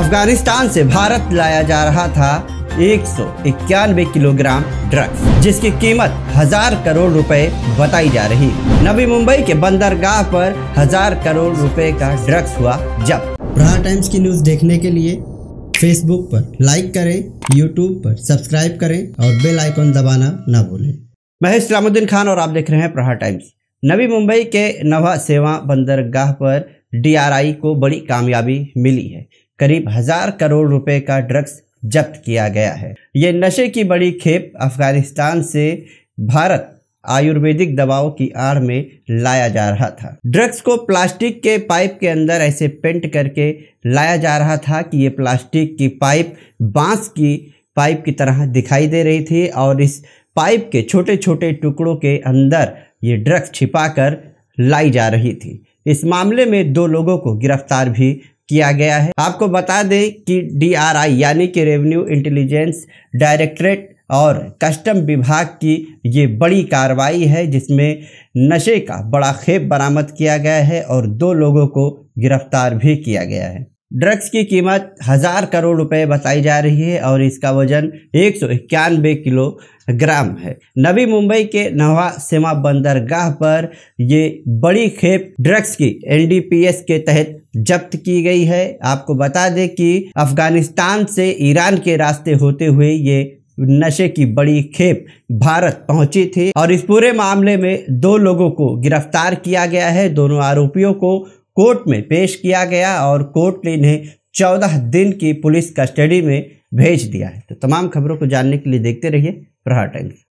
अफगानिस्तान से भारत लाया जा रहा था एक सौ इक्यानवे किलोग्राम ड्रग्स जिसकी कीमत हजार करोड़ रुपए बताई जा रही नवी मुंबई के बंदरगाह पर हजार करोड़ रुपए का ड्रग्स हुआ जब प्रहार टाइम्स की न्यूज देखने के लिए फेसबुक पर लाइक करें यूट्यूब पर सब्सक्राइब करें और बेल आइकॉन दबाना ना भूलें मैं इस्लामुद्दीन खान और आप देख रहे हैं प्रहार टाइम्स नवी मुंबई के नवा सेवा बंदरगाह पर डीआरआई को बड़ी कामयाबी मिली है करीब हजार करोड़ रुपए का ड्रग्स जब्त किया गया है ये नशे की बड़ी खेप अफगानिस्तान से भारत आयुर्वेदिक दवाओं की आड़ में लाया जा रहा था ड्रग्स को प्लास्टिक के पाइप के अंदर ऐसे पेंट करके लाया जा रहा था कि ये प्लास्टिक की पाइप बांस की पाइप की तरह दिखाई दे रही थी और इस पाइप के छोटे छोटे टुकड़ों के अंदर ये ड्रग्स छिपाकर लाई जा रही थी इस मामले में दो लोगों को गिरफ्तार भी किया गया है आपको बता दें कि डीआरआई यानी कि रेवेन्यू इंटेलिजेंस डायरेक्टरेट और कस्टम विभाग की ये बड़ी कार्रवाई है जिसमें नशे का बड़ा खेप बरामद किया गया है और दो लोगों को गिरफ्तार भी किया गया है ड्रग्स की कीमत हज़ार करोड़ रुपए बताई जा रही है और इसका वजन एक सौ इक्यानवे किलो ग्राम है नवी मुंबई के नवा सीमा बंदरगाह पर ये बड़ी खेप ड्रग्स की एनडीपीएस के तहत जब्त की गई है आपको बता दें कि अफगानिस्तान से ईरान के रास्ते होते हुए ये नशे की बड़ी खेप भारत पहुंची थी और इस पूरे मामले में दो लोगों को गिरफ्तार किया गया है दोनों आरोपियों को कोर्ट में पेश किया गया और कोर्ट ने इन्हें चौदह दिन की पुलिस कस्टडी में भेज दिया है तो तमाम खबरों को जानने के लिए देखते रहिए प्रहार टाइम्स